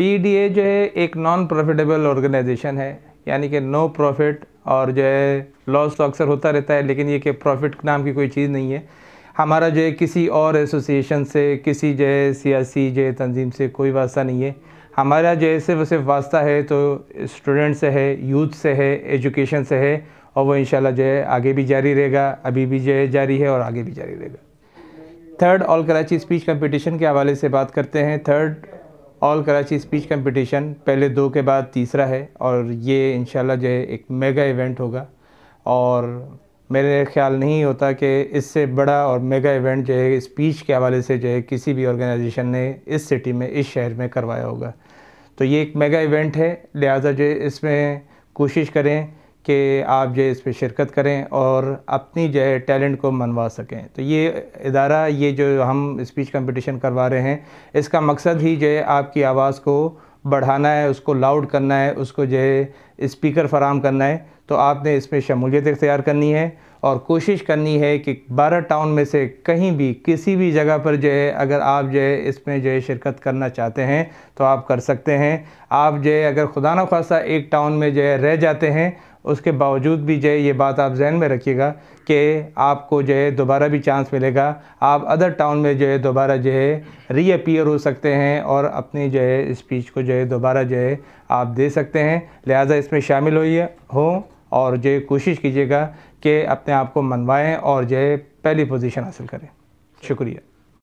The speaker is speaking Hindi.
पी जो है एक नॉन प्रॉफिटेबल ऑर्गेनाइजेशन है यानी कि नो प्रॉफिट और जो है लॉस तो अक्सर होता रहता है लेकिन ये कि प्रॉफिट नाम की कोई चीज़ नहीं है हमारा जो है किसी और एसोसिएशन से किसी जो है सियासी जो है तंजीम से कोई वास्ता नहीं है हमारा जो है सिर्फ सिर्फ वास्ता है तो स्टूडेंट से है यूथ से है एजुकेशन से है और वो इन जो है आगे भी जारी रहेगा अभी भी जो है जारी है और आगे भी जारी रहेगा third all Karachi speech competition के हवाले से बात करते हैं third all Karachi speech competition पहले दो के बाद तीसरा है और ये इन जो है एक मेगा इवेंट होगा और मेरे ख्याल नहीं होता कि इससे बड़ा और मेगा इवेंट जो है स्पीच के हवाले से जो है किसी भी ऑर्गेनाइजेशन ने इस सिटी में इस शहर में करवाया होगा तो ये एक मेगा इवेंट है लिहाजा जो है इसमें कोशिश करें कि आप जो है इस पर शिरकत करें और अपनी जो है टैलेंट को मनवा सकें तो ये इदारा ये जो हम स्पीच कंपटीशन करवा रहे हैं इसका मकसद ही जो है आपकी आवाज़ को बढ़ाना है उसको लाउड करना है उसको जो है स्पीकर फराम करना है तो आपने इसमें शमूलियत इख्तियार करनी है और कोशिश करनी है कि बारह टाउन में से कहीं भी किसी भी जगह पर जो है अगर आप जो है इसमें जो है शिरकत करना चाहते हैं तो आप कर सकते हैं आप जो है अगर खुदा न खासा एक टाउन में जो है रह जाते हैं उसके बावजूद भी जो है ये बात आप जहन में रखिएगा कि आपको जो है दोबारा भी चांस मिलेगा आप अदर टाउन में जो है दोबारा जो है रीअपियर हो सकते हैं और अपनी जो है स्पीच को जो है दोबारा जो है आप दे सकते हैं लिहाजा इसमें शामिल होइए हो और जो कोशिश कीजिएगा कि अपने आप को मनवाएँ और जो है पहली पोजिशन हासिल करें शुक्रिया